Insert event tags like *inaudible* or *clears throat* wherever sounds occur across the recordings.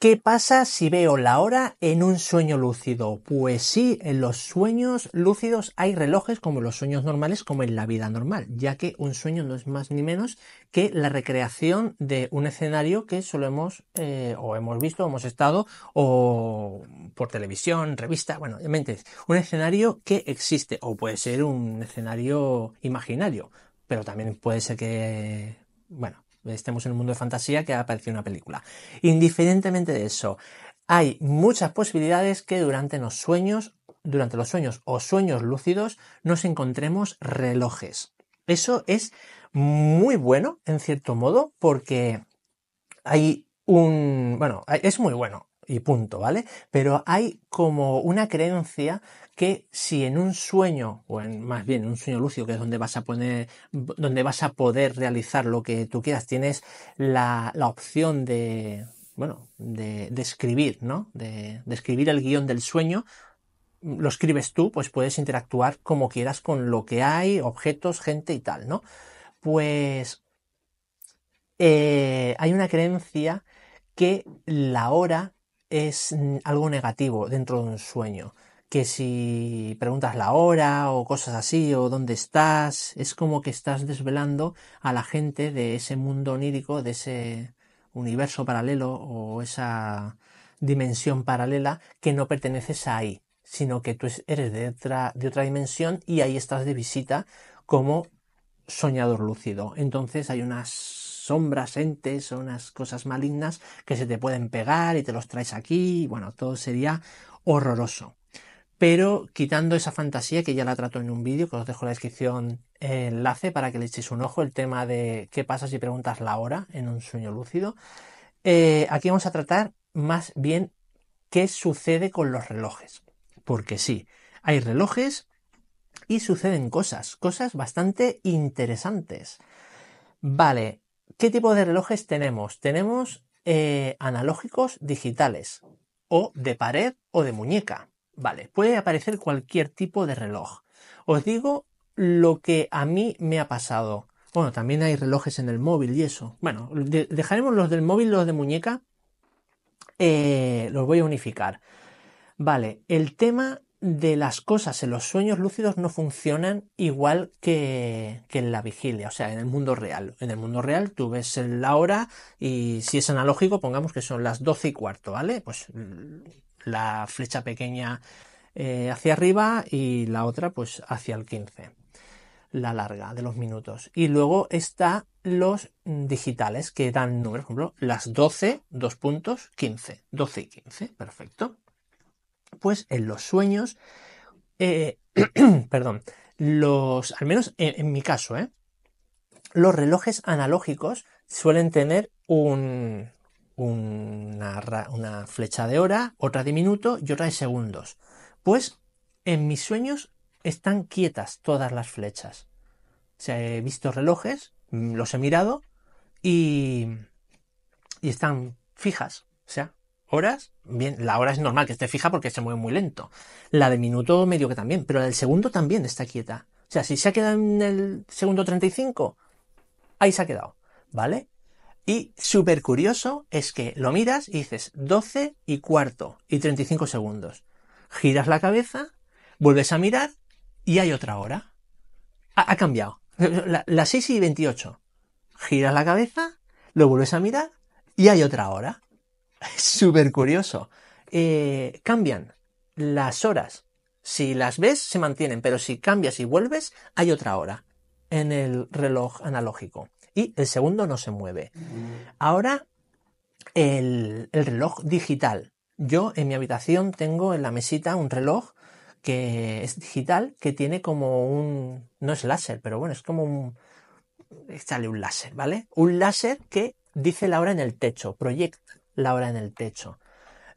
¿Qué pasa si veo la hora en un sueño lúcido? Pues sí, en los sueños lúcidos hay relojes como en los sueños normales, como en la vida normal, ya que un sueño no es más ni menos que la recreación de un escenario que solo eh, o hemos visto, o hemos estado, o por televisión, revista, bueno, de mente, un escenario que existe, o puede ser un escenario imaginario, pero también puede ser que, bueno, estemos en un mundo de fantasía que ha aparecido una película. Indiferentemente de eso, hay muchas posibilidades que durante los sueños, durante los sueños o sueños lúcidos, nos encontremos relojes. Eso es muy bueno, en cierto modo, porque hay un, bueno, es muy bueno y punto, ¿vale? Pero hay como una creencia que si en un sueño, o en, más bien en un sueño lúcido, que es donde vas a poner, donde vas a poder realizar lo que tú quieras, tienes la, opción de, bueno, de, escribir, ¿no? De, escribir el guión del sueño, lo escribes tú, pues puedes interactuar como quieras con lo que hay, objetos, gente y tal, ¿no? Pues eh, hay una creencia que la hora es mm, algo negativo dentro de un sueño. Que si preguntas la hora o cosas así o dónde estás, es como que estás desvelando a la gente de ese mundo onírico, de ese universo paralelo o esa dimensión paralela que no perteneces ahí, sino que tú eres de otra, de otra dimensión y ahí estás de visita como soñador lúcido. Entonces hay unas sombras, entes, o unas cosas malignas que se te pueden pegar y te los traes aquí, y bueno, todo sería horroroso. Pero quitando esa fantasía que ya la trato en un vídeo, que os dejo en la descripción enlace para que le echéis un ojo, el tema de qué pasa si preguntas la hora en un sueño lúcido, eh, aquí vamos a tratar más bien qué sucede con los relojes. Porque sí, hay relojes y suceden cosas, cosas bastante interesantes. Vale, ¿Qué tipo de relojes tenemos? Tenemos eh, analógicos digitales o de pared o de muñeca. Vale, puede aparecer cualquier tipo de reloj. Os digo lo que a mí me ha pasado. Bueno, también hay relojes en el móvil y eso. Bueno, dejaremos los del móvil, los de muñeca. Eh, los voy a unificar. Vale, el tema de las cosas en los sueños lúcidos no funcionan igual que, en la vigilia, o sea, en el mundo real. En el mundo real tú ves la hora y si es analógico, pongamos que son las 12 y cuarto, ¿vale? Pues mm, la flecha pequeña eh, hacia arriba y la otra pues hacia el 15, la larga de los minutos. Y luego está los digitales que dan números, por ejemplo, las 12, dos puntos, 15, 12 y 15, perfecto pues en los sueños, eh, *clears throat* perdón, los, al menos en, mi caso, ¿eh? los relojes analógicos suelen tener un, una, flecha de hora, otra de minuto y otra de segundos. Pues en mis sueños están quietas todas las flechas. O sea, he visto relojes, mm, los he mirado y, y están fijas. O sea, horas, bien, la hora es normal que esté fija porque se mueve muy lento. La de minuto medio que también, pero la del segundo también está quieta. O sea, si se ha quedado en el segundo 35, ahí se ha quedado, ¿vale? Y súper curioso es que lo miras y dices 12 y cuarto y 35 segundos. Giras la cabeza, vuelves a mirar y hay otra hora. Ha, cambiado. Las *laughs* la 6 y 28. Giras la cabeza, lo vuelves a mirar y hay otra hora. *laughs* súper curioso. Eh, cambian las horas. Si las ves, se mantienen, pero si cambias y vuelves, hay otra hora en el reloj analógico. Y el segundo no se mueve. Ahora, el, el reloj digital. Yo en mi habitación tengo en la mesita un reloj que es digital, que tiene como un... no es láser, pero bueno, es como un... sale un láser, ¿vale? Un láser que dice la hora en el techo, proyecta la hora en el techo.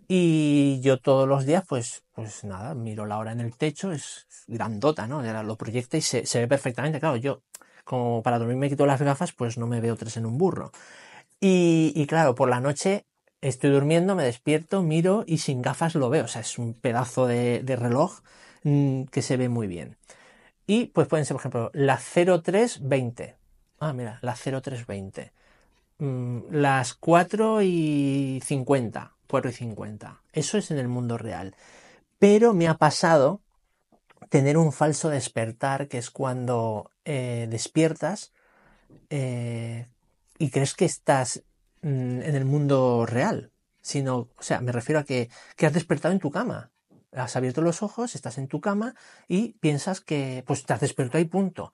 Y yo todos los días, pues, pues nada, miro la hora en el techo, es grandota, ¿no? Lo proyecta y se, ve perfectamente. Claro, yo, como para dormir me quito las gafas, pues no me veo tres en un burro. Y, y claro, por la noche estoy durmiendo, me despierto, miro y sin gafas lo veo. O sea, es un pedazo de, reloj mm, que se ve muy bien. Y pues pueden ser, por ejemplo, la 0320. Ah, mira, la 0320. Mm, las 4 y 50, 4 y 50. Eso es en el mundo real. Pero me ha pasado tener un falso despertar, que es cuando eh, despiertas eh, y crees que estás mm, en el mundo real. Sino, o sea, me refiero a que, que has despertado en tu cama. Has abierto los ojos, estás en tu cama y piensas que pues te has despertado y punto.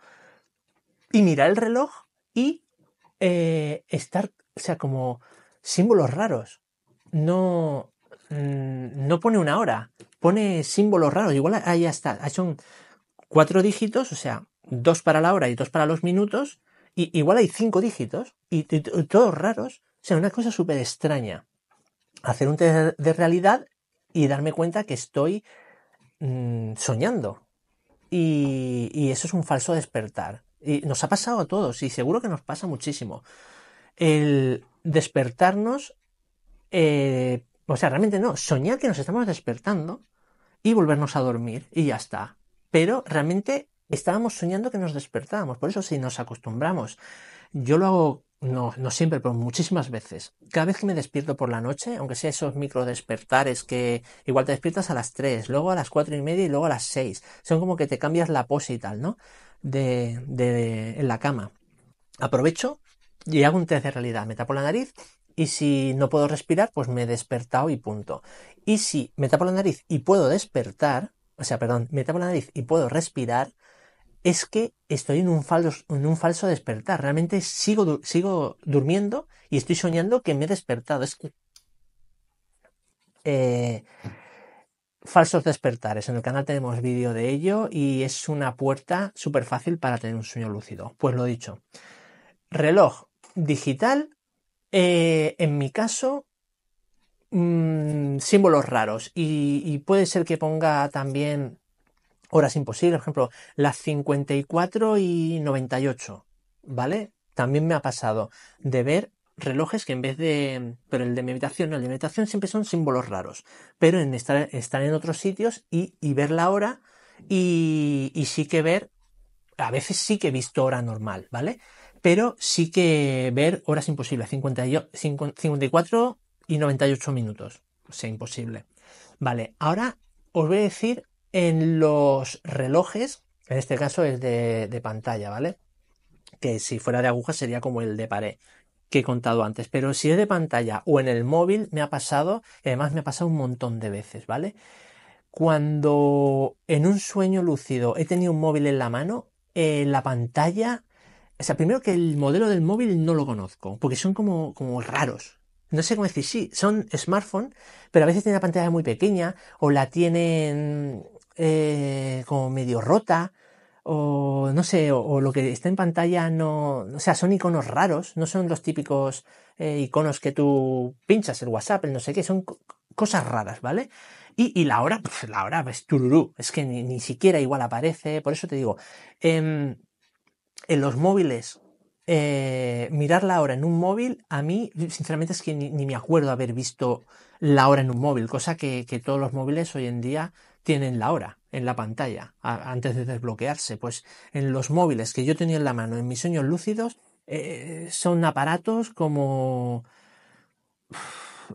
Y mira el reloj y eh, estar, o sea, como símbolos raros. No, mm, no pone una hora, pone símbolos raros. Igual ahí está, son cuatro dígitos, o sea, dos para la hora y dos para los minutos, y igual hay cinco dígitos, y, todos raros. O sea, una cosa súper extraña. Hacer un test de realidad y darme cuenta que estoy mm, soñando. y eso es un falso despertar. Y nos ha pasado a todos y seguro que nos pasa muchísimo. El despertarnos, eh, o sea, realmente no, soñar que nos estamos despertando y volvernos a dormir y ya está. Pero realmente estábamos soñando que nos despertábamos. Por eso si nos acostumbramos, yo lo hago no, no siempre, pero muchísimas veces. Cada vez que me despierto por la noche, aunque sea esos micro despertares que igual te despiertas a las 3, luego a las 4 y media y luego a las 6. Son como que te cambias la pose y tal, ¿no? De, de, en la cama. Aprovecho y hago un test de realidad. Me tapo la nariz y si no puedo respirar, pues me he despertado y punto. Y si me tapo la nariz y puedo despertar, o sea, perdón, me tapo la nariz y puedo respirar, es que estoy en un falso, en un falso despertar. Realmente sigo, sigo durmiendo y estoy soñando que me he despertado. Es que. Eh, falsos despertares. En el canal tenemos vídeo de ello y es una puerta súper fácil para tener un sueño lúcido. Pues lo dicho. Reloj digital. Eh, en mi caso, mm, símbolos raros. y puede ser que ponga también horas imposibles, por ejemplo, las 54 y 98, ¿vale? También me ha pasado de ver relojes que en vez de... Pero el de meditación, habitación, el de meditación siempre son símbolos raros. Pero en estar, en otros sitios y, ver la hora y, sí que ver... A veces sí que he visto hora normal, ¿vale? Pero sí que ver horas imposibles, 54 y 98 minutos. O sea, imposible. Vale, ahora os voy a decir en los relojes, en este caso es de, pantalla, ¿vale? Que si fuera de aguja sería como el de pared que he contado antes, pero si es de pantalla o en el móvil me ha pasado, y además me ha pasado un montón de veces, ¿vale? Cuando en un sueño lúcido he tenido un móvil en la mano, eh, la pantalla, o sea, primero que el modelo del móvil no lo conozco, porque son como, como raros. No sé cómo decir, sí, son smartphone, pero a veces tienen la pantalla muy pequeña o la tienen eh, como medio rota, o no sé, o, lo que está en pantalla no, o sea, son iconos raros, no son los típicos eh, iconos que tú pinchas el WhatsApp, el no sé qué, son cosas raras, ¿vale? Y, la hora, pues, la hora es tururú, es que ni, siquiera igual aparece, por eso te digo, em, en, los móviles eh, mirar la hora en un móvil, a mí, sinceramente, es que ni, me acuerdo haber visto la hora en un móvil, cosa que, todos los móviles hoy en día tienen la hora en la pantalla antes de desbloquearse. Pues en los móviles que yo tenía en la mano, en mis sueños lúcidos, eh, son aparatos como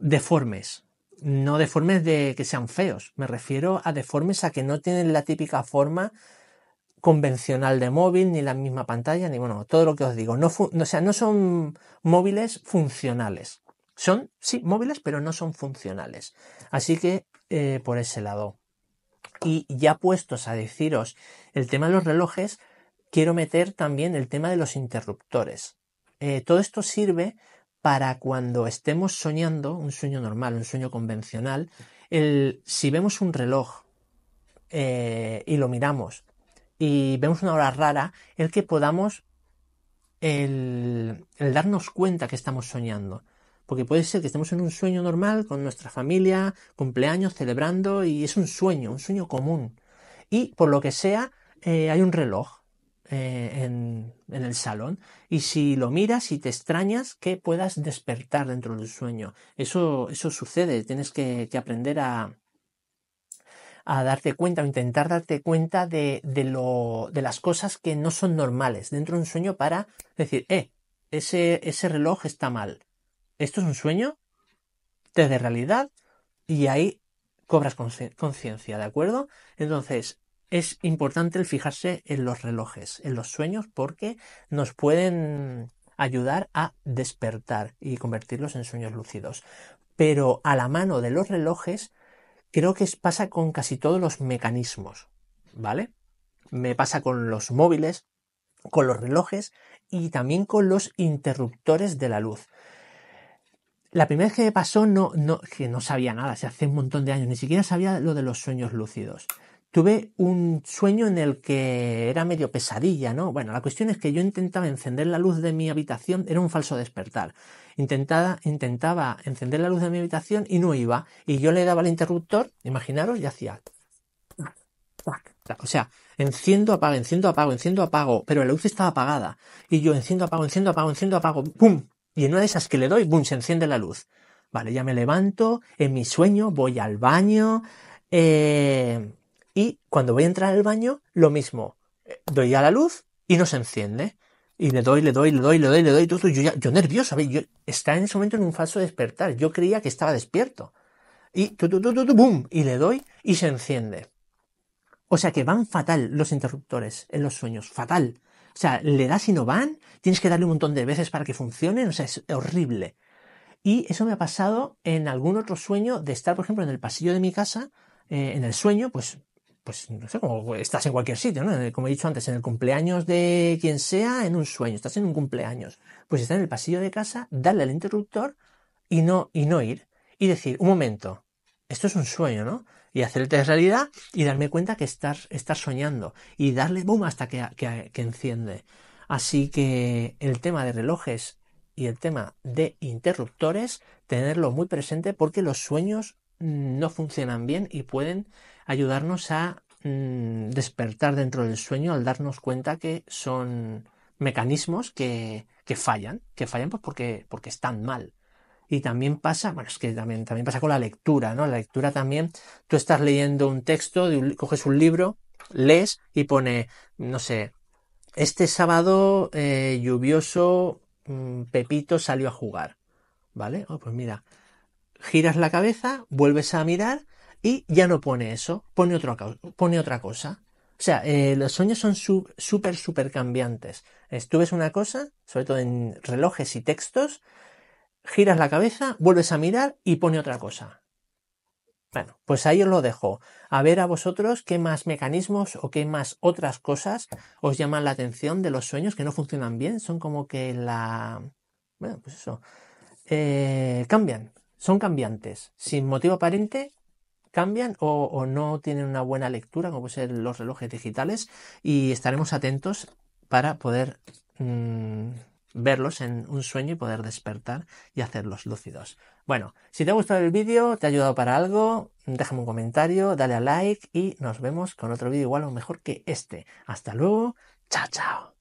deformes. No deformes de que sean feos, me refiero a deformes a que no tienen la típica forma convencional de móvil, ni la misma pantalla, ni bueno, todo lo que os digo. No, o sea, no son móviles funcionales. Son, sí, móviles, pero no son funcionales. Así que eh, por ese lado. Y ya puestos a deciros el tema de los relojes, quiero meter también el tema de los interruptores. Eh, todo esto sirve para cuando estemos soñando un sueño normal, un sueño convencional. El, si vemos un reloj eh, y lo miramos y vemos una hora rara, el que podamos el darnos cuenta que estamos soñando. Porque puede ser que estemos en un sueño normal con nuestra familia, cumpleaños, celebrando, y es un sueño, un sueño común. Y por lo que sea, eh, hay un reloj eh, en, el salón. Y si lo miras y te extrañas, que puedas despertar dentro del sueño. Eso, eso sucede, tienes que, aprender a, a darte cuenta o intentar darte cuenta de, de las cosas que no son normales dentro de un sueño para decir, eh, ese, ese reloj está mal esto es un sueño, de realidad, y ahí cobras conciencia, ¿de acuerdo? Entonces, es importante el fijarse en los relojes, en los sueños, porque nos pueden ayudar a despertar y convertirlos en sueños lúcidos. Pero a la mano de los relojes, creo que pasa con casi todos los mecanismos, ¿vale? Me pasa con los móviles, con los relojes y también con los interruptores de la luz. La primera vez que me pasó no, no, que no sabía nada, se hace un montón de años, ni siquiera sabía lo de los sueños lúcidos. Tuve un sueño en el que era medio pesadilla, ¿no? Bueno, la cuestión es que yo intentaba encender la luz de mi habitación, era un falso despertar. Intentaba, intentaba encender la luz de mi habitación y no iba. Y yo le daba el interruptor, imaginaros, y hacía o sea, enciendo, apago, enciendo, apago, enciendo, apago, pero la luz estaba apagada. Y yo enciendo, apago, enciendo, apago, enciendo, apago, ¡pum! Y en una de esas que le doy, ¡boom!, se enciende la luz. Vale, ya me levanto, en mi sueño voy al baño, eh, y cuando voy a entrar al baño, lo mismo, eh, doy a la luz y no se enciende. Y le doy, le doy, le doy, le doy, le doy, todo, yo, ya, yo nervioso, ¿sabes? yo estaba en ese momento en un falso despertar, yo creía que estaba despierto. Y tu, boom, y le doy y se enciende. O sea que van fatal los interruptores en los sueños, fatal. O sea, le das y no van, tienes que darle un montón de veces para que funcionen, o sea, es horrible. Y eso me ha pasado en algún otro sueño de estar, por ejemplo, en el pasillo de mi casa, eh, en el sueño, pues, pues no sé, como estás en cualquier sitio, ¿no? Como he dicho antes, en el cumpleaños de quien sea, en un sueño, estás en un cumpleaños. Pues estar en el pasillo de casa, darle al interruptor y no, y no ir. Y decir, un momento, esto es un sueño, ¿no? y hacerte realidad y darme cuenta que estás, estás soñando y darle boom hasta que, que, enciende. Así que el tema de relojes y el tema de interruptores, tenerlo muy presente porque los sueños no funcionan bien y pueden ayudarnos a mm, despertar dentro del sueño al darnos cuenta que son mecanismos que, fallan, que fallan pues porque, porque están mal. Y también pasa, bueno, es que también, también pasa con la lectura, ¿no? La lectura también, tú estás leyendo un texto, coges un libro, lees y pone, no sé, este sábado eh, lluvioso, mm, Pepito salió a jugar, ¿vale? Oh, pues mira, giras la cabeza, vuelves a mirar y ya no pone eso, pone, otro, pone otra cosa. O sea, eh, los sueños son súper, súper cambiantes. Tú una cosa, sobre todo en relojes y textos, giras la cabeza, vuelves a mirar y pone otra cosa. Bueno, pues ahí os lo dejo. A ver a vosotros qué más mecanismos o qué más otras cosas os llaman la atención de los sueños que no funcionan bien. Son como que la... Bueno, pues eso. Eh, cambian. Son cambiantes. Sin motivo aparente, cambian o, no tienen una buena lectura, como pueden ser los relojes digitales. Y estaremos atentos para poder... Mm, verlos en un sueño y poder despertar y hacerlos lúcidos. Bueno, si te ha gustado el vídeo, te ha ayudado para algo, déjame un comentario, dale a like y nos vemos con otro vídeo igual o mejor que este. Hasta luego, chao chao.